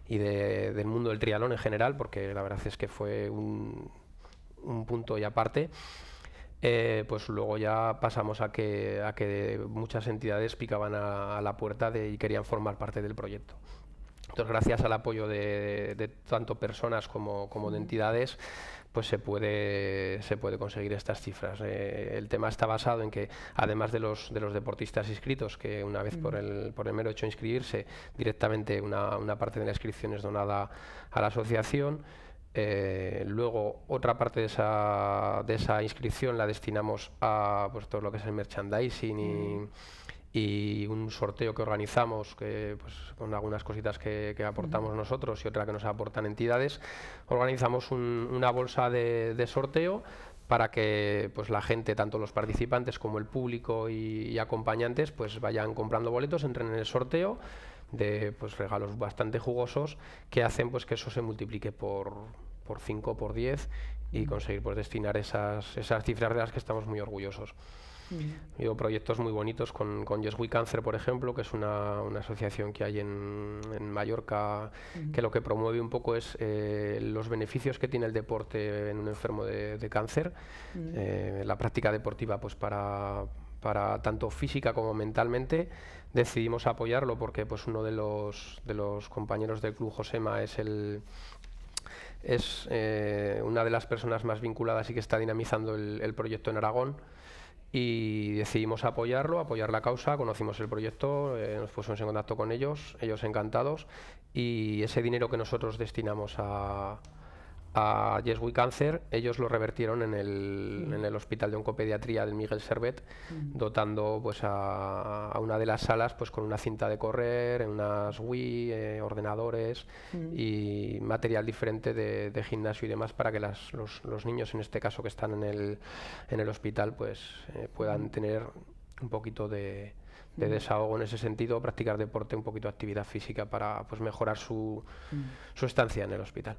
y del mundo del trialón en general, porque la verdad es que fue un un punto y aparte. Eh, pues luego ya pasamos a que, a que muchas entidades picaban a, la puerta de, y querían formar parte del proyecto. Entonces, gracias al apoyo de, tanto personas como, de entidades, pues se puede, se puede conseguir estas cifras. Eh, el tema está basado en que, además de los, de los deportistas inscritos, que una vez por el, mero hecho de inscribirse, directamente una, una parte de la inscripción es donada a la asociación, eh, luego, otra parte de esa, inscripción la destinamos a pues, todo lo que es el merchandising y, mm. un sorteo que organizamos que, pues, con algunas cositas que, aportamos nosotros y otra que nos aportan entidades. Organizamos una bolsa de, sorteo para que pues la gente, tanto los participantes como el público y, acompañantes, pues vayan comprando boletos, entren en el sorteo de pues regalos bastante jugosos que hacen pues que eso se multiplique por por 5, por 10 y conseguir pues, destinar esas, esas cifras de las que estamos muy orgullosos. ...yo proyectos muy bonitos con, Yes We Cancer, por ejemplo, que es una, asociación que hay en, Mallorca, que lo que promueve un poco es eh, los beneficios que tiene el deporte en un enfermo de, cáncer, eh, la práctica deportiva pues para, para tanto física como mentalmente, decidimos apoyarlo porque pues uno de los, de los compañeros del club Josema es el, es eh, una de las personas más vinculadas y que está dinamizando el, proyecto en Aragón y decidimos apoyarlo, apoyar la causa, conocimos el proyecto, eh, nos pusimos en contacto con ellos, ellos encantados y ese dinero que nosotros destinamos a, a Yes We Cancer, ellos lo revertieron en el, Hospital de Oncopediatría del Miguel Servet, mm. dotando pues, a, una de las salas pues, con una cinta de correr, unas Wii, eh, ordenadores mm. y material diferente de, gimnasio y demás para que las, los, niños, en este caso que están en el, hospital, pues, eh, puedan mm. tener un poquito de, desahogo en ese sentido, practicar deporte, un poquito de actividad física para pues, mejorar su, su estancia en el hospital.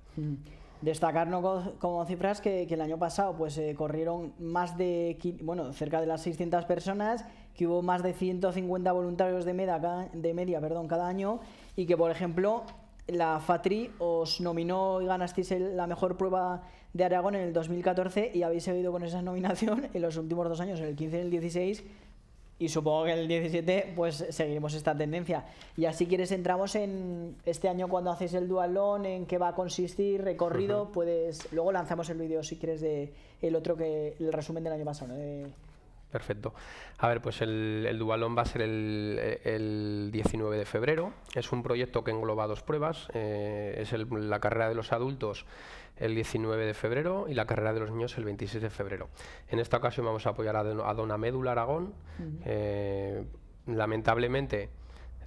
Destacarnos como cifras que, el año pasado pues eh, corrieron más de bueno cerca de las 600 personas, que hubo más de 150 voluntarios de media, de media perdón, cada año y que por ejemplo la FATRI os nominó y ganasteis la mejor prueba de Aragón en el 2014 y habéis seguido con esa nominación en los últimos dos años, en el 15 y el 16 y supongo que el 17 pues seguiremos esta tendencia. Y así quieres entramos en este año cuando hacéis el dualón, en qué va a consistir, recorrido, puedes... Luego lanzamos el vídeo si quieres de el otro que... el resumen del año pasado, Perfecto. A ver, pues el, el Dualón va a ser el, 19 de febrero. Es un proyecto que engloba dos pruebas. Eh, es la carrera de los adultos el 19 de febrero y la carrera de los niños el 26 de febrero. En esta ocasión vamos a apoyar a, Dona Médula Aragón. Eh, lamentablemente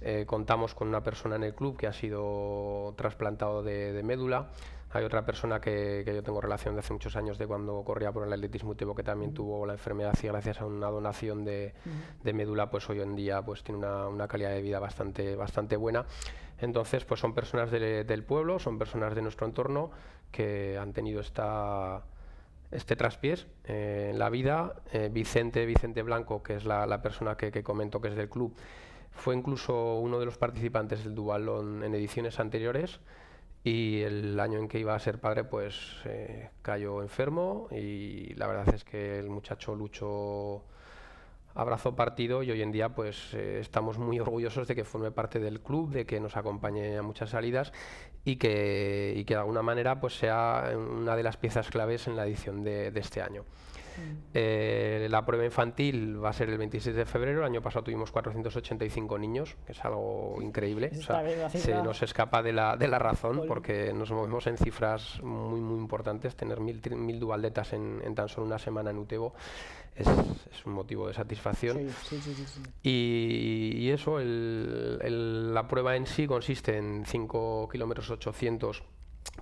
eh, contamos con una persona en el club que ha sido trasplantado de, médula. Hay otra persona que, yo tengo relación de hace muchos años de cuando corría por el atletismo que también tuvo la enfermedad y gracias a una donación de, médula pues hoy en día pues tiene una, calidad de vida bastante, bastante buena. Entonces pues son personas del pueblo, son personas de nuestro entorno que han tenido este traspiés eh, en la vida. Eh, Vicente, Vicente Blanco, que es la, persona que, que, comento que es del club, fue incluso uno de los participantes del Duvalón en ediciones anteriores y el año en que iba a ser padre pues eh, cayó enfermo y la verdad es que el muchacho luchó abrazó partido y hoy en día pues estamos muy orgullosos de que forme parte del club, de que nos acompañe a muchas salidas y que, de alguna manera pues, sea una de las piezas claves en la edición de este año. Mm. Eh, la prueba infantil va a ser el 26 de febrero. El año pasado tuvimos 485 niños, que es algo increíble. se nos escapa de la, razón porque nos movemos en cifras muy, muy importantes. Tener mil, mil dualdetas en, tan solo una semana en Utebo es, un motivo de satisfacción. y, eso, la prueba en sí consiste en 5 kilómetros 800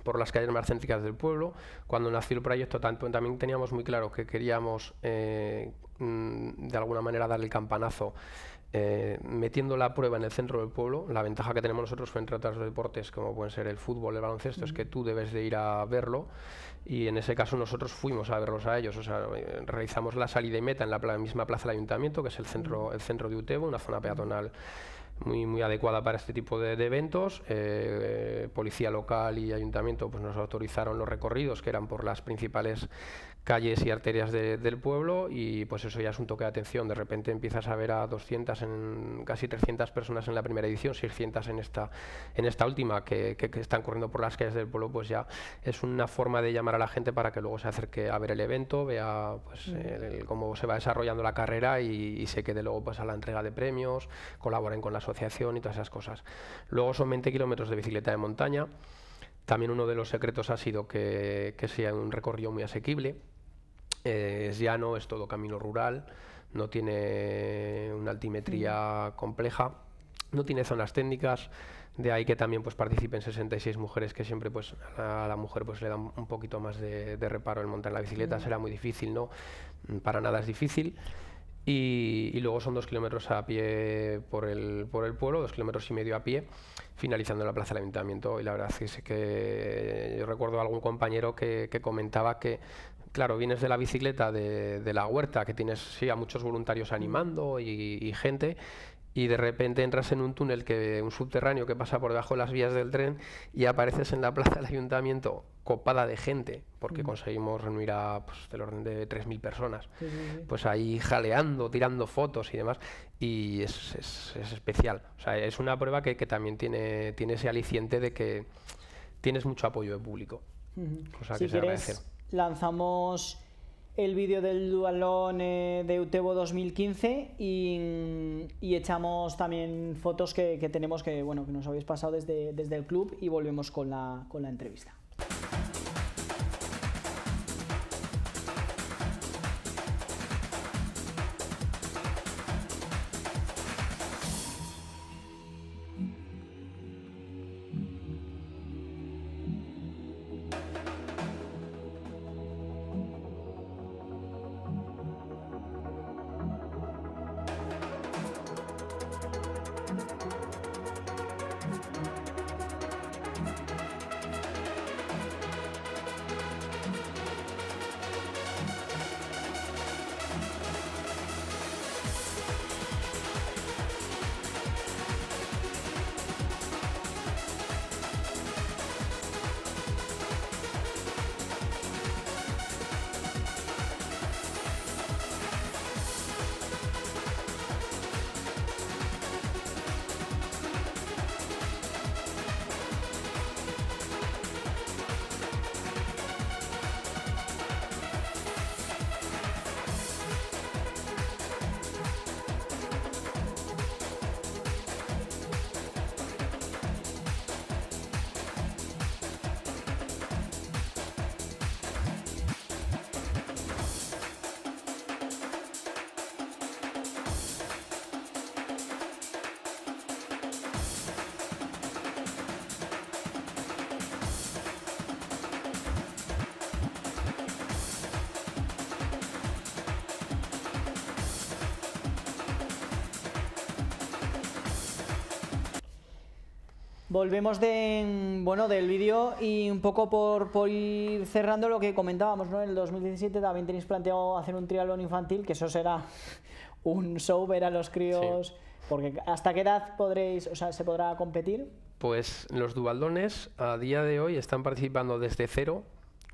por las calles más céntricas del pueblo. Cuando nació el proyecto también teníamos muy claro que queríamos eh, mm, de alguna manera dar el campanazo eh, metiendo la prueba en el centro del pueblo. La ventaja que tenemos nosotros frente a otros deportes como pueden ser el fútbol, el baloncesto, es que tú debes de ir a verlo y en ese caso nosotros fuimos a verlos a ellos. O sea, eh, realizamos la salida y meta en la misma plaza del ayuntamiento, que es el centro, el centro de Utebo, una zona peatonal muy, muy adecuada para este tipo de, eventos. Eh, eh, policía local y ayuntamiento pues, nos autorizaron los recorridos que eran por las principales calles y arterias del pueblo y pues eso ya es un toque de atención. De repente empiezas a ver a 200, en, casi 300 personas en la primera edición, 600 en esta, en esta última que, están corriendo por las calles del pueblo, pues ya es una forma de llamar a la gente para que luego se acerque a ver el evento, vea pues, cómo se va desarrollando la carrera y, se quede luego pues, a la entrega de premios, colaboren con la asociación y todas esas cosas. Luego son 20 kilómetros de bicicleta de montaña. También uno de los secretos ha sido que, que sea un recorrido muy asequible, eh, es llano, es todo camino rural, no tiene una altimetría mm. compleja, no tiene zonas técnicas, de ahí que también pues participen 66 mujeres que siempre pues a la mujer pues le dan un poquito más de, reparo el montar la bicicleta, mm. será muy difícil, ¿no? Para nada es difícil. Y, luego son dos kilómetros a pie por el, por el pueblo, dos kilómetros y medio a pie, finalizando en la plaza del ayuntamiento. Y la verdad es que, yo recuerdo a algún compañero que comentaba que claro, vienes de la bicicleta de, la huerta, que tienes sí, a muchos voluntarios animando y, gente, y de repente entras en un túnel que un subterráneo que pasa por debajo de las vías del tren y apareces en la plaza del ayuntamiento copada de gente porque mm. conseguimos reunir a pues, del orden de 3.000 personas pues ahí jaleando tirando fotos y demás y es, especial o sea es una prueba que, también tiene tiene ese aliciente de que tienes mucho apoyo de público cosa que se agradece lanzamos el vídeo del dualón eh, de Utebo 2015 y, y, echamos también fotos que, que, tenemos que, bueno, que nos habéis pasado desde, desde el club y volvemos con la, con la entrevista. Volvemos de, bueno, del vídeo y un poco por, ir cerrando lo que comentábamos, ¿no? En el 2017 también tenéis planteado hacer un triatlón infantil, que eso será un show ver a los críos, porque ¿hasta qué edad podréis, o sea, se podrá competir? Pues los dualdones a día de hoy están participando desde cero,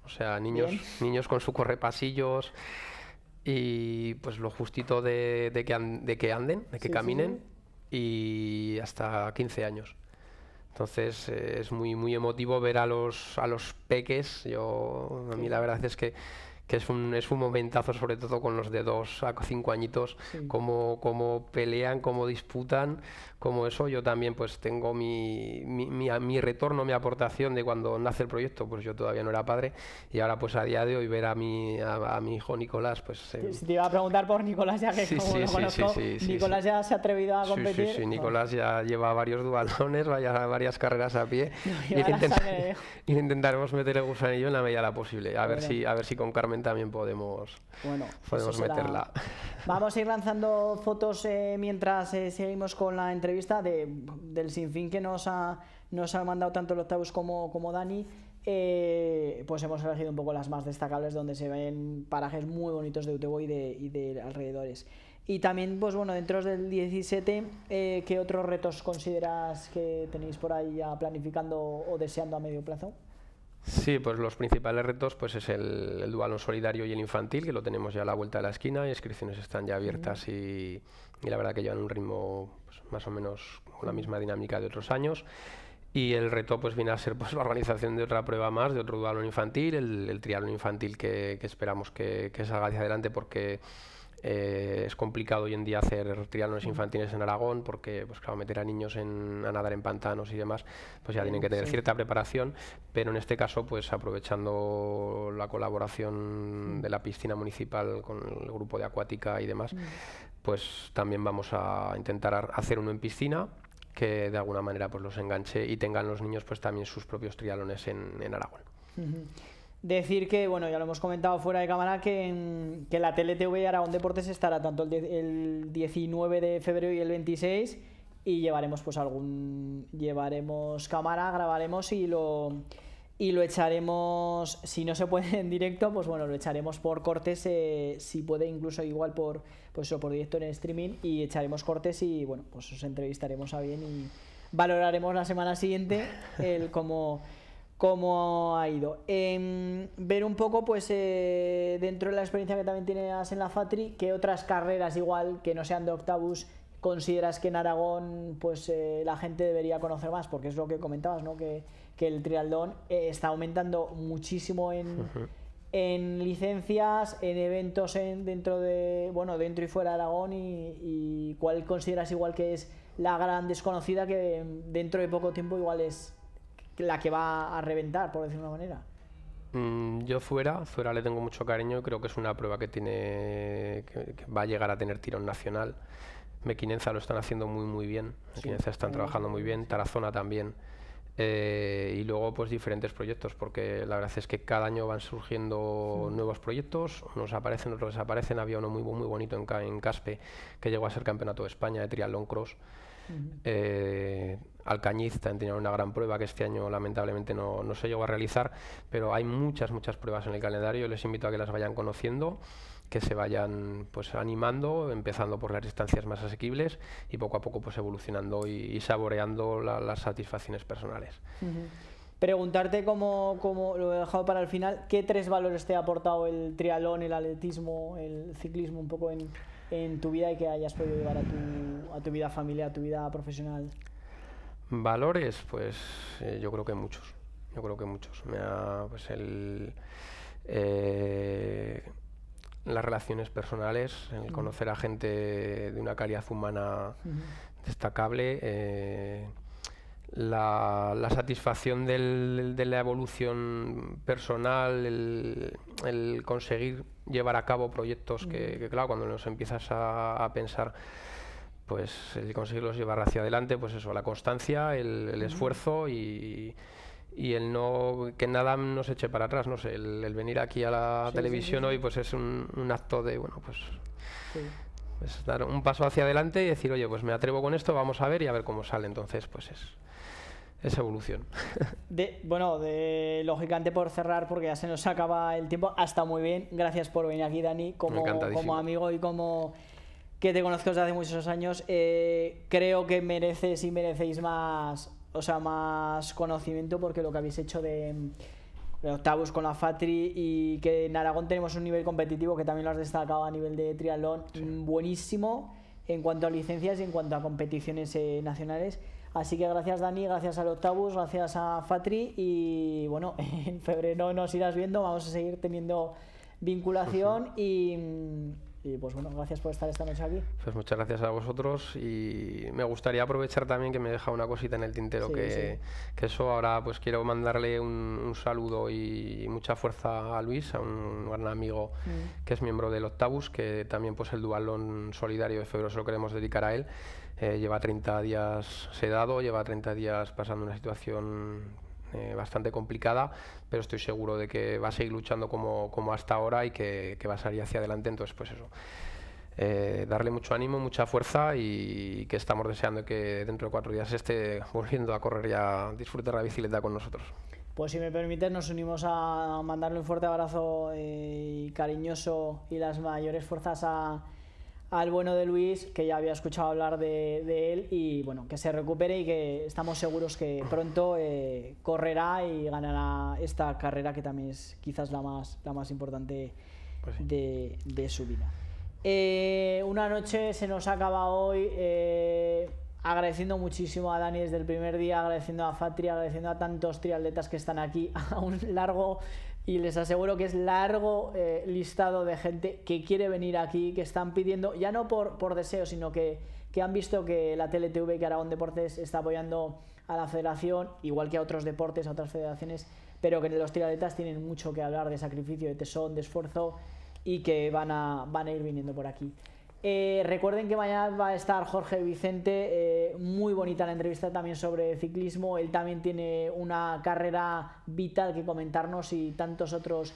o sea, niños, niños con su correpasillos y pues lo justito de, que, de que anden, de que caminen y hasta 15 años. Entonces eh, es muy, muy emotivo ver a los, a los peques. Yo, a mí la verdad es que que es un, es un momentazo, sobre todo con los de dos a cinco añitos, como cómo, pelean, cómo disputan, como eso. Yo también pues tengo mi, mi, mi, mi, retorno, mi aportación de cuando nace el proyecto, pues yo todavía no era padre y ahora pues a día de hoy ver a mi, a, mi hijo Nicolás, pues... Eh, si te iba a preguntar por Nicolás ya que sí, como lo conozco, Nicolás ya se ha atrevido a competir. Sí, sí, pues Nicolás ya lleva varios dualones, vaya, varias carreras a pie y, intentaremos meter el gusanillo en la medida de la posible, a ver, si, a ver si con Carmen también podemos, pues podemos meterla. Vamos a ir lanzando fotos eh, mientras eh, seguimos con la entrevista de, del sinfín que nos ha, nos ha mandado tanto el Octavus como, como Dani. Eh, pues hemos elegido un poco las más destacables donde se ven parajes muy bonitos de Utebo y de, alrededores. Y también, pues bueno, dentro del 17, ¿qué otros retos consideras que tenéis por ahí ya planificando o deseando a medio plazo? Sí, pues los principales retos pues es el, el dualón solidario y el infantil, que lo tenemos ya a la vuelta de la esquina, inscripciones están ya abiertas y, la verdad que llevan un ritmo pues, más o menos con la misma dinámica de otros años. Y el reto pues viene a ser pues, la organización de otra prueba más, de otro dualón infantil, el, el triatlón infantil que, esperamos que, que salga hacia adelante porque eh, es complicado hoy en día hacer triatlones infantiles en Aragón porque, pues claro, meter a niños a nadar en pantanos y demás, pues ya tienen que tener cierta preparación, pero en este caso, pues aprovechando la colaboración de la piscina municipal con el grupo de acuática y demás, mm. pues también vamos a intentar hacer uno en piscina que de alguna manera pues los enganche y tengan los niños pues también sus propios triatlones en, Aragón decir que, bueno, ya lo hemos comentado fuera de cámara, que, que la TLTV Aragón Deportes estará tanto el, 19 de febrero y el 26 y llevaremos pues algún, llevaremos cámara, grabaremos y lo, y lo echaremos, si no se puede en directo, pues bueno, lo echaremos por cortes, eh, si puede incluso igual por, pues o por directo en streaming y echaremos cortes y bueno, pues os entrevistaremos a bien y valoraremos la semana siguiente el como cómo ha ido. Em, ver un poco, pues, eh, dentro de la experiencia que también tienes en la FATRI, qué otras carreras igual que no sean de Octavus consideras que en Aragón pues eh, la gente debería conocer más, porque es lo que comentabas, ¿no? Que, que el trialdón eh, está aumentando muchísimo en, en licencias, en eventos en, dentro de, bueno, dentro y fuera de Aragón y cuál consideras igual que es la gran desconocida que dentro de poco tiempo igual es la que va a reventar, por decirlo de una manera? Mm, yo fuera, fuera le tengo mucho cariño, creo que es una prueba que tiene que, va a llegar a tener tirón nacional. Mequinenza lo están haciendo muy muy bien, Mequinenza están trabajando muy bien, Tarazona también. Eh, y luego pues diferentes proyectos, porque la verdad es que cada año van surgiendo nuevos proyectos, unos aparecen, otros desaparecen. Había uno muy, muy bonito en, en Caspe que llegó a ser campeonato de España de triatlón cross. Alcañiz también tenía una gran prueba que este año lamentablemente no, no se llegó a realizar, pero hay muchas, muchas pruebas en el calendario. Les invito a que las vayan conociendo que se vayan pues animando, empezando por las distancias más asequibles y poco a poco pues evolucionando y, saboreando las satisfacciones personales. Preguntarte como, lo he dejado para el final, ¿qué tres valores te ha aportado el trialón, el atletismo, el ciclismo un poco en, tu vida y que hayas podido llevar a tu, a tu vida familiar, a tu vida profesional? Valores, pues eh, yo creo que muchos. Yo creo que muchos. Pues, eh, las relaciones personales, el conocer a gente de una calidad humana destacable. Eh, la, satisfacción de la evolución personal, el, conseguir llevar a cabo proyectos que, claro, cuando nos empiezas a pensar pues el conseguirlos llevar hacia adelante, pues eso, la constancia, el, esfuerzo y, y, el no que nada nos eche para atrás, no sé, el, venir aquí a la televisión hoy pues es un, acto de, bueno, pues, es dar un paso hacia adelante y decir, oye, pues me atrevo con esto, vamos a ver y a ver cómo sale, entonces pues es... es evolución. De, bueno, de, lógicamente por cerrar, porque ya se nos acaba el tiempo, hasta muy bien. Gracias por venir aquí, Dani, como, como amigo y como que te conozco desde hace muchos años, eh, creo que mereces y merecéis más, o sea, más conocimiento porque lo que habéis hecho de, Octavus con la Fatri y que en Aragón tenemos un nivel competitivo que también lo has destacado a nivel de triatlón buenísimo en cuanto a licencias y en cuanto a competiciones eh, nacionales. Así que gracias Dani, gracias al Octavus, gracias a Fatri y bueno, en febrero nos irás viendo, vamos a seguir teniendo vinculación y y pues bueno, gracias por estar esta noche aquí. Pues muchas gracias a vosotros y me gustaría aprovechar también que me deja una cosita en el tintero, que, eso ahora pues quiero mandarle un, saludo y mucha fuerza a Luis, a un gran amigo mm. que es miembro del Octavus, que también pues el Dualón Solidario de Febrero se lo queremos dedicar a él. Eh, lleva 30 días sedado, lleva 30 días pasando una situación eh, bastante complicada, pero estoy seguro de que va a seguir luchando como, como hasta ahora y que, que va a salir hacia adelante. Entonces, pues eso. Eh, darle mucho ánimo, mucha fuerza y que estamos deseando que dentro de cuatro días esté volviendo a correr y a disfrutar la bicicleta con nosotros. Pues si me permites, nos unimos a mandarle un fuerte abrazo eh, y cariñoso y las mayores fuerzas a, al bueno de Luis, que ya había escuchado hablar de, él, y bueno, que se recupere y que estamos seguros que pronto eh, correrá y ganará esta carrera que también es quizás la más, la más importante pues de, su vida. Eh, una noche se nos acaba hoy. Eh, agradeciendo muchísimo a Dani desde el primer día, agradeciendo a Fatri, agradeciendo a tantos triatletas que están aquí, a un largo y les aseguro que es largo eh, listado de gente que quiere venir aquí, que están pidiendo, ya no por, por deseo, sino que, han visto que la TLTV que Aragón Deportes está apoyando a la federación, igual que a otros deportes, a otras federaciones, pero que los tiradetas tienen mucho que hablar de sacrificio, de tesón, de esfuerzo y que van a, van a ir viniendo por aquí. Eh, recuerden que mañana va a estar Jorge Vicente, eh, muy bonita la entrevista también sobre ciclismo, él también tiene una carrera vital que comentarnos y tantos otros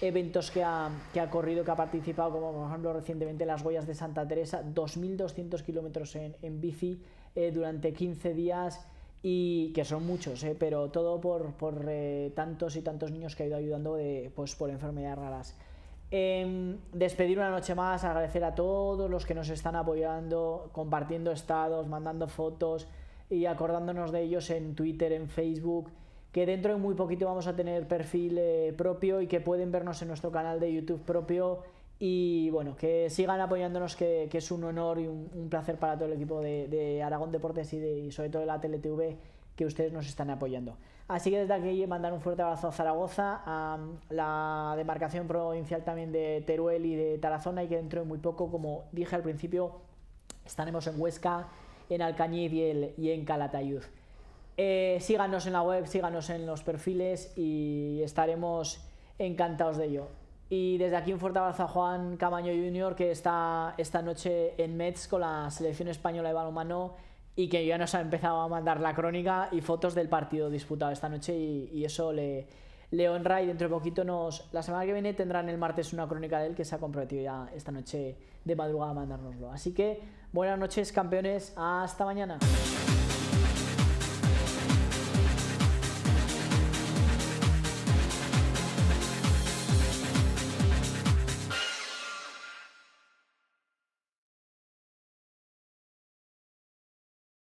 eventos que ha, corrido, que ha participado, como por ejemplo recientemente las Huellas de Santa Teresa, 2.200 kilómetros en, bici eh, durante 15 días y que son muchos, pero todo por, por tantos y tantos niños que ha ido ayudando pues, por enfermedades raras. Em, despedir una noche más, agradecer a todos los que nos están apoyando, compartiendo estados, mandando fotos y acordándonos de ellos en Twitter, en Facebook, que dentro de muy poquito vamos a tener perfil eh, propio y que pueden vernos en nuestro canal de YouTube propio y bueno, que sigan apoyándonos, que, es un honor y un, placer para todo el equipo de, Aragón Deportes y, sobre todo de la TLTV que ustedes nos están apoyando. Así que desde aquí mandar un fuerte abrazo a Zaragoza, a mm, la demarcación provincial también de Teruel y de Tarazona y que dentro de muy poco, como dije al principio, estaremos en Huesca, en Alcañiz y, y en Calatayud. Eh, síganos en la web, síganos en los perfiles y estaremos encantados de ello. Y desde aquí un fuerte abrazo a Juan Camaño Jr., que está esta noche en Metz con la selección española de balonmano y que ya nos ha empezado a mandar la crónica y fotos del partido disputado esta noche y, eso le, le, honra y dentro de poquito nos... La semana que viene tendrán el martes una crónica de él que se ha comprometido ya esta noche de madrugada a mandárnoslo. Así que buenas noches campeones, hasta mañana.